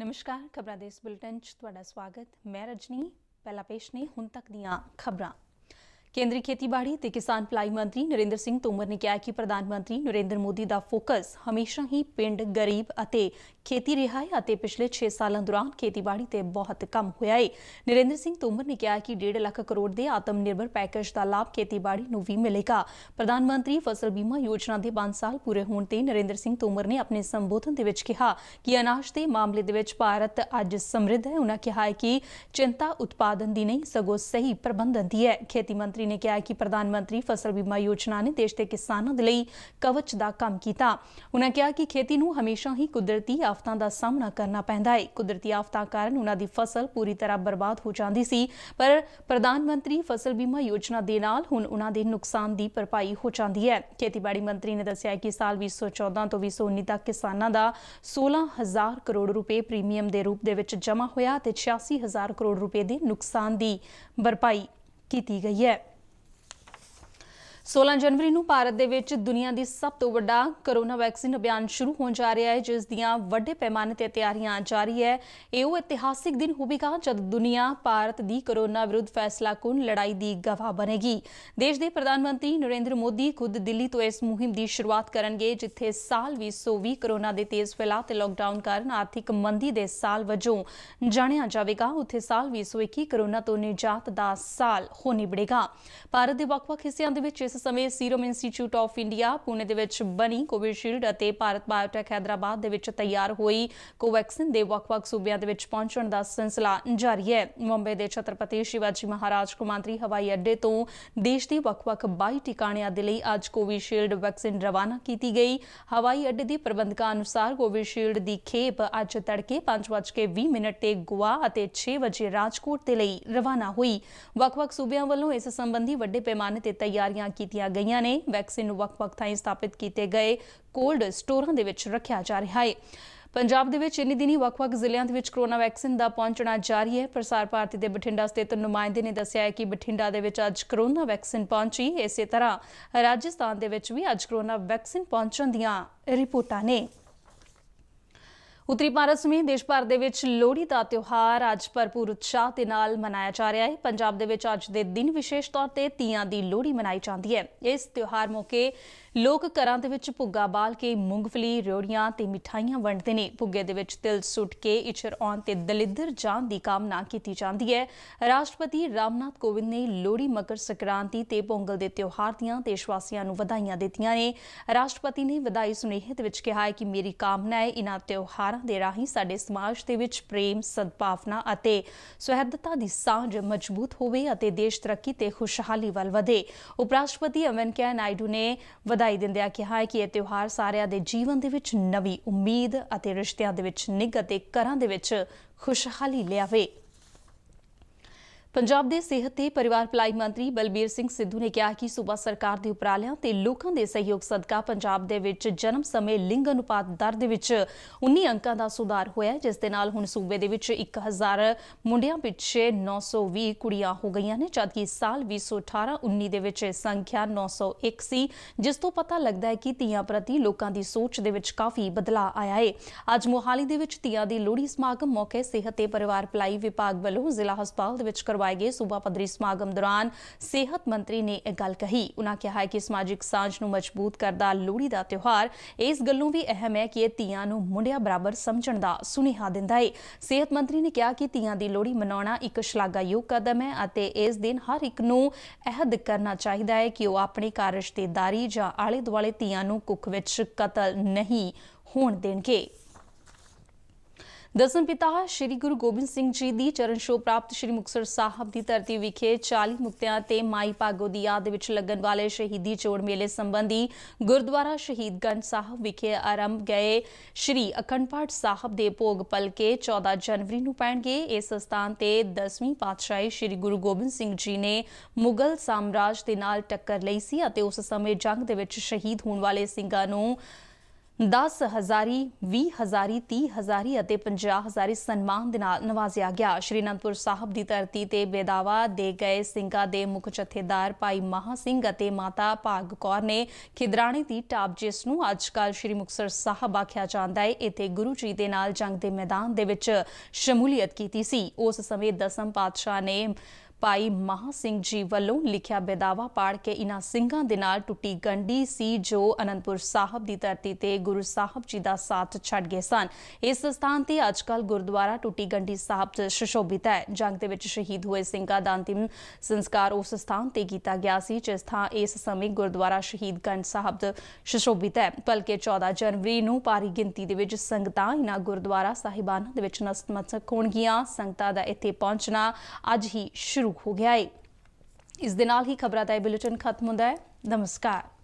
ਨਮਸਕਾਰ ਖਬਰਾਂ ਦੇ ਇਸ ਬੁਲਟਨ 'ਚ ਤੁਹਾਡਾ ਸਵਾਗਤ ਮੈਂ ਰਜਨੀ ਪਹਿਲਾ ਪੇਸ਼ ਨੇ ਹੁਣ ਤੱਕ ਦੀਆਂ ਖਬਰਾਂ ਕੇਂਦਰੀ ਖੇਤੀਬਾੜੀ ਤੇ ਕਿਸਾਨ ਭਲਾਈ ਮੰਤਰੀ ਨਰਿੰਦਰ ਸਿੰਘ ਤੋਮਰ ਨੇ ਕਿਹਾ ਕਿ ਪ੍ਰਧਾਨ ਮੰਤਰੀ ਨਰਿੰਦਰ ਮੋਦੀ ਦਾ ਫੋਕਸ ਹਮੇਸ਼ਾ ਹੀ ਪਿੰਡ ਗਰੀਬ ਅਤੇ ਖੇਤੀ ਰਿਹਾ ਹੈ ਅਤੇ ਪਿਛਲੇ 6 ਸਾਲਾਂ ਦੌਰਾਨ ਖੇਤੀਬਾੜੀ ਤੇ ਬਹੁਤ ਕੰਮ ਹੋਇਆ ਹੈ ਨਰਿੰਦਰ ਸਿੰਘ ਤੋਮਰ ਨੇ ਕਿਹਾ ਕਿ 1.5 ਲੱਖ ਕਰੋੜ ਦੇ ਆਤਮ ਨਿਰਭਰ ਪੈਕੇਜ ਦਾ ਲਾਭ ਖੇਤੀਬਾੜੀ ਨੂੰ ਵੀ ਮਿਲੇਗਾ ਪ੍ਰਧਾਨ ਮੰਤਰੀ ਫਸਲ ਬੀਮਾ ਯੋਜਨਾ ਦੇ 5 ਸਾਲ ਪੂਰੇ ਹੋਣ ਤੇ ਨਰਿੰਦਰ ਸਿੰਘ ਤੋਮਰ ਨੇ ਆਪਣੇ ਸੰਬੋਧਨ ਦੇ ਵਿੱਚ ਕਿਹਾ ਕਿ ਅਨਾਜ ਦੇ ਮਾਮਲੇ ਦੇ ਵਿੱਚ ਭਾਰਤ ਅੱਜ ਸਮਰਿੱਧ ਹੈ ਉਹਨਾਂ ਕਿਹਾ ਹੈ ਕਿ ਚਿੰਤਾ ਉਤਪਾਦਨ ਦੀ ਨਹੀਂ ਸਗੋਂ ਸਹੀ ਪ੍ਰਬੰਧਨ ਦੀ ਹੈ ਖੇਤੀ ਮੰਤਰੀ ਮੰਤਰੀ ਨੇ ਕਿਹਾ ਕਿ ਪ੍ਰਧਾਨ ਮੰਤਰੀ ਫਸਲ ਬੀਮਾ ਯੋਜਨਾ ਨੇ ਦੇਸ਼ ਦੇ ਕਿਸਾਨਾਂ ਦੇ ਲਈ ਕਵਚ ਦਾ ਕੰਮ ਕੀਤਾ ਉਹਨਾਂ ਕਿਹਾ ਕਿ ਖੇਤੀ ਨੂੰ ਹਮੇਸ਼ਾ ਹੀ ਕੁਦਰਤੀ ਆਫਤਾਂ ਦਾ ਸਾਹਮਣਾ ਕਰਨਾ ਪੈਂਦਾ ਹੈ ਕੁਦਰਤੀ ਆਫਤਾਂ ਕਾਰਨ ਉਹਨਾਂ ਦੀ ਫਸਲ ਪੂਰੀ ਤਰ੍ਹਾਂ ਬਰਬਾਦ ਹੋ ਜਾਂਦੀ ਸੀ ਪਰ ਪ੍ਰਧਾਨ ਮੰਤਰੀ ਫਸਲ ਬੀਮਾ ਯੋਜਨਾ ਦੇ ਨਾਲ ਹੁਣ ਉਹਨਾਂ ਦੇ ਨੁਕਸਾਨ ਦੀ ਭਰਪਾਈ ਹੋ ਜਾਂਦੀ ਹੈ ਖੇਤੀਬਾੜੀ ਮੰਤਰੀ ਨੇ ਦੱਸਿਆ ਕਿ ਸਾਲ 2014 ਤੋਂ 2019 ਤੱਕ ਕਿਸਾਨਾਂ ਦਾ 16000 ਕਰੋੜ ਰੁਪਏ ਪ੍ਰੀਮੀਅਮ ਦੇ ਰੂਪ ਦੇ ਵਿੱਚ ਜਮ੍ਹਾਂ ਹੋਇਆ ਤੇ 86000 ਕਰੋੜ ਰੁਪਏ ਦੇ ਨੁਕਸਾਨ ਦੀ ਭਰਪਾਈ ਕੀਤੀ ਗਈ ਹੈ 16 ਜਨਵਰੀ ਨੂੰ ਭਾਰਤ ਦੇ ਵਿੱਚ ਦੁਨੀਆ ਦੀ ਸਭ ਤੋਂ ਵੱਡਾ ਕਰੋਨਾ ਵੈਕਸੀਨ ਅਭਿਆਨ ਸ਼ੁਰੂ ਹੋਣ ਜਾ ਰਿਹਾ ਹੈ ਜਿਸ ਦੀਆਂ ਵੱਡੇ ਪੈਮਾਨੇ ਤੇ ਤਿਆਰੀਆਂ ਜਾਰੀ ਹੈ ਇਹ ਉਹ ਇਤਿਹਾਸਿਕ ਦਿਨ ਹੋਵੇਗਾ ਜਦ ਦੁਨੀਆ ਭਾਰਤ ਦੀ ਕਰੋਨਾ ਵਿਰੁੱਧ ਫੈਸਲਾ ਕੁਨ ਲੜਾਈ ਦੀ ਗਵਾਹ ਬਣੇਗੀ ਦੇਸ਼ ਦੇ ਪ੍ਰਧਾਨ ਮੰਤਰੀ ਨਰਿੰਦਰ ਮੋਦੀ ਖੁਦ ਦਿੱਲੀ ਤੋਂ ਇਸ ਮੁਹਿੰਮ ਦੀ ਸ਼ੁਰੂਆਤ ਕਰਨਗੇ ਜਿੱਥੇ ਸਾਲ 2020 ਕਰੋਨਾ ਦੇ ਤੇਜ਼ ਫੈਲਾਅ ਤੇ ਲਾਕਡਾਊਨ ਕਾਰਨ ਆਰਥਿਕ ਮੰਦੀ ਦੇ ਸਾਲ ਵਜੋਂ ਜਾਣਿਆ ਜਾਵੇਗਾ ਉੱਥੇ ਸਾਲ 2021 ਕਰੋਨਾ ਤੋਂ ਨਿਜਾਤ ਦਾ ਸਾਲ ਹੋ ਨਿਬੜੇਗਾ ਭਾਰਤ ਦੇ ਵੱਖ-ਵੱਖ ਹਿੱਸਿਆਂ ਦੇ ਵਿੱਚ ਇਸ ਸਮੇਂ serum institute of India Pune ਦੇ ਵਿੱਚ ਬਣੀ ਕੋਵਿਸ਼ੀਲਡ ਅਤੇ ਭਾਰਤ ਬਾਇਓਟੈਕ ਹైదరాబాద్ ਦੇ ਵਿੱਚ ਤਿਆਰ ਹੋਈ ਕੋਵੈਕਸਿਨ ਦੇ ਵੱਖ-ਵੱਖ ਸੂਬਿਆਂ ਦੇ ਵਿੱਚ ਪਹੁੰਚਣ ਦਾ ਸਿਲਸਿਲਾ ਜਾਰੀ ਹੈ ਮੁੰਬਈ ਦੇ ਛਤਰਪਤੀ ਸ਼ਿਵਾਜੀ ਮਹਾਰਾਜ ਕੁਮਾਂਤਰੀ ਹਵਾਈ ਅੱਡੇ ਤੋਂ ਦੇਸ਼ ਦੇ ਵੱਖ-ਵੱਖ 22 ਟਿਕਾਣਿਆਂ ਦੇ ਲਈ ਅੱਜ ਕੋਵਿਸ਼ੀਲਡ ਵੈਕਸੀਨ ਰਵਾਨਾ ਕੀਤੀ ਗਈ ਹਵਾਈ ਅੱਡੇ ਦੇ ਪ੍ਰਬੰਧਕਾਂ ਅਨੁਸਾਰ ਕੋਵਿਸ਼ੀਲਡ ਦੀ ਖੇਪ ਅੱਜ ਤੜਕੇ 5:20 ਮਿੰਟ ਤੇ ਗੋਆ ਅਤੇ 6 ਵਜੇ ਰਾਜਕੋਟ ਦੇ ਲਈ ਰਵਾਨਾ ਹੋਈ ਵੱਖ-ਵੱਖ ਸੂਬਿਆਂ ਵੱਲੋਂ ਇਸ ਸੰਬੰਧੀ ਵੱਡੇ ਪੈਮਾਨੇ ਤੇ ਤਿਆਰੀਆਂ ਕੀਤੀਆਂ ਕੀਤੀਆਂ ਗਈਆਂ ਨੇ ਵੈਕਸੀਨ ਨੂੰ ਵੱਖ-ਵੱਖ ਥਾਈਂ ਸਥਾਪਿਤ ਕੀਤੇ ਗਏ ਕੋਲਡ ਸਟੋਰਾਂ ਦੇ ਵਿੱਚ ਰੱਖਿਆ ਜਾ ਰਿਹਾ ਹੈ ਪੰਜਾਬ ਦੇ ਵਿੱਚ ਇਨੀ ਦਿਨੀ ਵੱਖ-ਵੱਖ ਜ਼ਿਲ੍ਹਿਆਂ ਦੇ ਵਿੱਚ ਕਰੋਨਾ ਵੈਕਸੀਨ ਦਾ ਪਹੁੰਚਣਾ ਜਾਰੀ ਹੈ ਪ੍ਰਸਾਰ ਭਾਰਤੀ ਦੇ ਬਠਿੰਡਾ ਸਥਿਤ ਨੁਮਾਇੰਦੇ ਨੇ ਦੱਸਿਆ ਹੈ ਕਿ ਬਠਿੰਡਾ ਦੇ ਵਿੱਚ ਅੱਜ ਕਰੋਨਾ ਵੈਕਸੀਨ ਪਹੁੰਚੀ ਇਸੇ ਤਰ੍ਹਾਂ ਰਾਜਸਥਾਨ ਦੇ ਵਿੱਚ ਵੀ ਅੱਜ ਕਰੋਨਾ ਵੈਕਸੀਨ ਪਹੁੰਚਣ ਦੀਆਂ ਰਿਪੋਰਟਾਂ ਨੇ ਉੱਤਰੀ ਭਾਰਤ ਸਮੇਤ ਦੇਸ਼ ਭਰ ਦੇ ਵਿੱਚ ਲੋਹੜੀ ਦਾ ਤਿਉਹਾਰ ਅੱਜ ਭਰਪੂਰ ਉਤਸ਼ਾਹ ਦੇ ਨਾਲ ਮਨਾਇਆ ਜਾ ਰਿਹਾ ਹੈ ਪੰਜਾਬ ਦੇ ਵਿੱਚ ਅੱਜ ਦੇ ਦਿਨ ਵਿਸ਼ੇਸ਼ ਤੌਰ ਤੇ ਤੀਆਂ ਦੀ ਲੋਹੜੀ ਮਨਾਈ ਜਾਂਦੀ ਹੈ ਇਸ ਤਿਉਹਾਰ ਮੌਕੇ ਲੋਕ ਘਰਾਂ ਦੇ ਵਿੱਚ ਭੁੱਗਾ ਬਾਲ ਕੇ ਮੂੰਗਫਲੀ ਰਿਓੜੀਆਂ ਤੇ ਮਿਠਾਈਆਂ ਵੰਡਦੇ ਨੇ ਭੁੱਗੇ ਦੇ ਵਿੱਚ ਤਿਲ ਸੁੱਟ ਕੇ ਇਛਰ ਆਉਣ ਤੇ ਦਲਿੱਦਰ ਜਾਨ ਦੀ ਕਾਮਨਾ ਕੀਤੀ ਜਾਂਦੀ ਹੈ ਰਾਸ਼ਟਰਪਤੀ ਰਾਮਨਾਥ ਕੋਵਿੰਦ ਨੇ ਲੋਹੜੀ ਮਕਰ ਸੰਕ੍ਰਾਂਤੀ ਤੇ ਪੋਂਗਲ ਦੇ ਤਿਉਹਾਰ ਦੀਆਂ ਦੇਸ਼ ਵਾਸੀਆਂ ਨੂੰ ਵਧਾਈਆਂ ਦਿੱਤੀਆਂ ਨੇ ਰਾਸ਼ਟਰਪਤੀ ਨੇ ਵਧਾਈ ਸੁਨੇਹੇ ਦੇ ਵਿੱਚ ਕਿਹਾ ਹੈ ਕਿ ਮੇਰੀ ਕਾਮਨਾ ਹੈ ਇਨ੍ਹਾਂ ਤਿਉਹਾਰਾਂ ਤਿਉਹਾਰਾਂ ਦੇ ਰਾਹੀਂ ਸਾਡੇ ਸਮਾਜ ਦੇ ਵਿੱਚ ਪ੍ਰੇਮ ਸਦਭਾਵਨਾ ਅਤੇ ਸਹਿਰਦਤਾ ਦੀ ਸਾਂਝ ਮਜ਼ਬੂਤ ਹੋਵੇ ਅਤੇ ਦੇਸ਼ ਤਰੱਕੀ ਤੇ ਖੁਸ਼ਹਾਲੀ ਵੱਲ ਵਧੇ ਉਪ ਰਾਸ਼ਟਰਪਤੀ ਐਮ ਨਾਇਡੂ ਨੇ ਵਧਾਈ ਦਿੰਦਿਆਂ ਕਿਹਾ ਕਿ ਇਹ ਤਿਉਹਾਰ ਸਾਰਿਆਂ ਦੇ ਜੀਵਨ ਦੇ ਵਿੱਚ ਨਵੀਂ ਉਮੀਦ ਅਤੇ ਰਿਸ਼ਤਿਆਂ ਦੇ ਵਿੱਚ ਨਿੱਘ ਅਤੇ ਕਰਾਂ ਦੇ ਵਿੱਚ ਖੁਸ਼ਹਾਲੀ ਲਿਆਵੇ ਪੰਜਾਬ ਦੇ ਸਿਹਤ ਤੇ ਪਰਿਵਾਰ ਭਲਾਈ ਮੰਤਰੀ ਬਲਬੀਰ ਸਿੰਘ ਸਿੱਧੂ ਨੇ ਕਿਹਾ ਕਿ ਸੂਬਾ ਸਰਕਾਰ ਦੇ ਉਪਰਾਲਿਆਂ ਤੇ ਲੋਕਾਂ ਦੇ ਸਹਿਯੋਗ ਸਦਕਾ ਪੰਜਾਬ ਦੇ ਵਿੱਚ ਜਨਮ ਸਮੇਂ ਲਿੰਗ ਅਨੁਪਾਤ ਦਰ ਦੇ ਵਿੱਚ 19 ਅੰਕਾਂ ਦਾ ਸੁਧਾਰ ਹੋਇਆ ਜਿਸ ਦੇ ਨਾਲ ਹੁਣ ਸੂਬੇ ਦੇ ਵਿੱਚ 1000 ਮੁੰਡਿਆਂ ਪਿੱਛੇ 920 ਕੁੜੀਆਂ ਹੋ ਗਈਆਂ ਨੇ ਜਦਕਿ ਸਾਲ 2018-19 ਦੇ ਵਿੱਚ ਸੰਖਿਆ 901 ਸੀ ਜਿਸ ਤੋਂ ਪਤਾ ਲੱਗਦਾ ਹੈ ਕਿ ਧੀਆਂ ਪ੍ਰਤੀ ਲੋਕਾਂ ਦੀ ਸੋਚ ਦੇ ਵਿੱਚ ਕਾਫੀ ਬਦਲਾਅ ਆਇਆ ਹੈ ਅੱਜ ਮੋਹਾਲੀ ਦੇ ਵਿੱਚ ਧੀਆਂ ਦੀ ਲੋਹੜੀ ਸਮਾਗਮ ਮੌਕੇ ਸਿਹਤ ਤੇ ਪਰਿਵਾਰ ਭਲਾਈ ਵਿਭਾਗ ਵੱਲੋਂ ਜ਼ਿਲ੍ਹਾ ਹਸਪਤਾਲ ਦੇ ਵਿੱਚ ਕਰਵਾਇਆ ਕਰਵਾਏ ਗਏ ਸੂਬਾ ਪੱਧਰੀ ਸਮਾਗਮ ਦੌਰਾਨ ਸਿਹਤ ਮੰਤਰੀ ਨੇ ਇਹ ਗੱਲ ਕਹੀ ਉਹਨਾਂ ਕਿਹਾ ਕਿ ਸਮਾਜਿਕ ਸਾਂਝ ਨੂੰ ਮਜ਼ਬੂਤ ਕਰਦਾ ਲੋਹੜੀ ਦਾ ਤਿਉਹਾਰ ਇਸ ਗੱਲੋਂ ਵੀ ਅਹਿਮ ਹੈ ਕਿ ਇਹ ਧੀਆਂ ਨੂੰ ਮੁੰਡਿਆਂ ਬਰਾਬਰ ਸਮਝਣ ਦਾ ਸੁਨੇਹਾ ਦਿੰਦਾ ਹੈ ਸਿਹਤ ਮੰਤਰੀ ਨੇ ਕਿਹਾ ਕਿ ਧੀਆਂ ਦੀ ਲੋਹੜੀ ਮਨਾਉਣਾ ਇੱਕ ਸ਼ਲਾਘਾਯੋਗ ਕਦਮ ਹੈ ਅਤੇ ਇਸ ਦਿਨ ਹਰ ਇੱਕ ਨੂੰ ਅਹਿਦ ਕਰਨਾ ਚਾਹੀਦਾ ਹੈ ਕਿ ਉਹ ਆਪਣੇ ਘਰ ਰਿਸ਼ਤੇਦਾਰੀ ਜਾਂ ਆਲੇ-ਦੁਆਲੇ ਧੀਆਂ ਨੂੰ ਕੁੱਖ ਵਿੱਚ ਕਤਲ ਨਹੀਂ ਹੋਣ ਦੇਣਗੇ ਦਸਮ ਪਿਤਾ ਸ੍ਰੀ ਗੁਰੂ ਗੋਬਿੰਦ ਸਿੰਘ ਜੀ ਦੀ ਚਰਨ ਛੋਹ ਪ੍ਰਾਪਤ ਸ੍ਰੀ ਮੁਕਤਸਰ ਸਾਹਿਬ ਦੀ ਧਰਤੀ ਵਿਖੇ 40 ਮੁਕਤਿਆਂ ਤੇ ਮਾਈ ਭਾਗੋ ਦੀ ਯਾਦ ਵਿੱਚ ਲੱਗਣ ਵਾਲੇ ਸ਼ਹੀਦੀ ਜੋੜ ਮੇਲੇ ਸੰਬੰਧੀ ਗੁਰਦੁਆਰਾ ਸ਼ਹੀਦਗੰਜ ਸਾਹਿਬ ਵਿਖੇ ਆਰੰਭ ਗਏ ਸ੍ਰੀ ਅਖੰਡ ਪਾਠ ਸਾਹਿਬ ਦੇ ਭੋਗ ਪਲਕੇ 14 ਜਨਵਰੀ ਨੂੰ ਪੈਣਗੇ ਇਸ ਸਥਾਨ ਤੇ 10ਵੀਂ ਪਾਤਸ਼ਾਹੀ ਸ੍ਰੀ ਗੁਰੂ ਗੋਬਿੰਦ ਸਿੰਘ ਜੀ ਨੇ ਮੁਗਲ ਸਾਮਰਾਜ ਦੇ ਨਾਲ ਟੱਕਰ ਲਈ ਸੀ ਅਤੇ ਉਸ ਸਮੇਂ ਜੰਗ ਦੇ ਵਿੱਚ ਸ਼ਹੀਦ ਹੋਣ ਵਾਲੇ ਸਿੰਘਾਂ ਨੂੰ 10 ਹਜ਼ਾਰੀ 20 ਹਜ਼ਾਰੀ 30 ਹਜ਼ਾਰੀ ਅਤੇ 50 ਹਜ਼ਾਰੀ ਸਨਮਾਨ ਦੇ ਨਾਲ ਨਵਾਜ਼ਿਆ ਗਿਆ ਸ਼੍ਰੀ ਅਨੰਦਪੁਰ ਸਾਹਿਬ ਦੀ ਧਰਤੀ ਤੇ ਬੇਦਾਵਾ ਦੇ ਗਏ ਸਿੰਘਾਂ ਦੇ ਮੁਖ ਜਥੇਦਾਰ ਭਾਈ ਮਹਾ ਸਿੰਘ ਅਤੇ ਮਾਤਾ ਭਾਗ ਕੌਰ ਨੇ ਖਿਦਰਾਣੇ ਦੀ ਟਾਪ ਜਿਸ ਨੂੰ ਕੱਲ ਸ਼੍ਰੀ ਮੁਕਸਰ ਸਾਹਿਬ ਆਖਿਆ ਜਾਂਦਾ ਹੈ ਇੱਥੇ ਗੁਰੂ ਜੀ ਦੇ ਨਾਲ ਜੰਗ ਦੇ ਮੈਦਾਨ ਦੇ ਵਿੱਚ ਸ਼ਮੂਲੀਅਤ ਕੀਤੀ ਸੀ ਉਸ ਸਮੇਂ ਦਸਮ ਪਾਤਸ਼ਾਹ ਨੇ ਭਾਈ ਮਹਾ ਸਿੰਘ ਜੀ ਵੱਲੋਂ ਲਿਖਿਆ ਬੇਦਾਵਾ ਪਾੜ ਕੇ ਇਨਾ ਸਿੰਘਾਂ ਦੇ ਨਾਲ ਟੁੱਟੀ ਗੰਢੀ ਸੀ ਜੋ ਅਨੰਦਪੁਰ ਸਾਹਿਬ ਦੀ ਧਰਤੀ ਤੇ ਗੁਰੂ ਸਾਹਿਬ ਜੀ ਦਾ ਸਾਥ ਛੱਡ ਗਏ ਸਨ ਇਸ ਸਥਾਨ ਤੇ ਅੱਜਕੱਲ ਗੁਰਦੁਆਰਾ ਟੁੱਟੀ ਗੰਢੀ ਸਾਹਿਬ ਸ਼ਸ਼ੋਭਿਤ ਹੈ ਜੰਗ ਦੇ ਵਿੱਚ ਸ਼ਹੀਦ ਹੋਏ ਸਿੰਘਾਂ ਦਾ ਅੰਤਿਮ ਸੰਸਕਾਰ ਉਸ ਸਥਾਨ ਤੇ ਕੀਤਾ ਗਿਆ ਸੀ ਜਿਸ ਥਾਂ ਇਸ ਸਮੇਂ ਗੁਰਦੁਆਰਾ ਸ਼ਹੀਦ ਗੰਢ ਸਾਹਿਬ ਸ਼ਸ਼ੋਭਿਤ ਹੈ ਬਲਕੇ 14 ਜਨਵਰੀ ਨੂੰ ਪਾਰੀ ਗਿਣਤੀ ਦੇ ਵਿੱਚ ਸੰਗਤਾਂ ਇਨਾ ਗੁਰਦੁਆਰਾ ਸਾਹਿਬਾਨਾਂ ਦੇ ਵਿੱਚ ਨਸਤਮਤਕ ਹੋਣਗੀਆਂ ਸੰਗਤਾਂ ਦਾ ਇੱਥੇ ਪਹੁੰਚਣਾ ਅੱਜ ਹੀ ਸ਼ੁਰੂ ਸ਼ੁਰੂ ਹੋ ਗਿਆ ਹੈ ਇਸ ਦੇ ਨਾਲ ਹੀ ਖਬਰਾਂ ਦਾ ਇਹ ਬੁਲੇਟਿਨ ਖਤਮ ਹੁੰਦਾ ਹੈ ਨਮਸਕਾਰ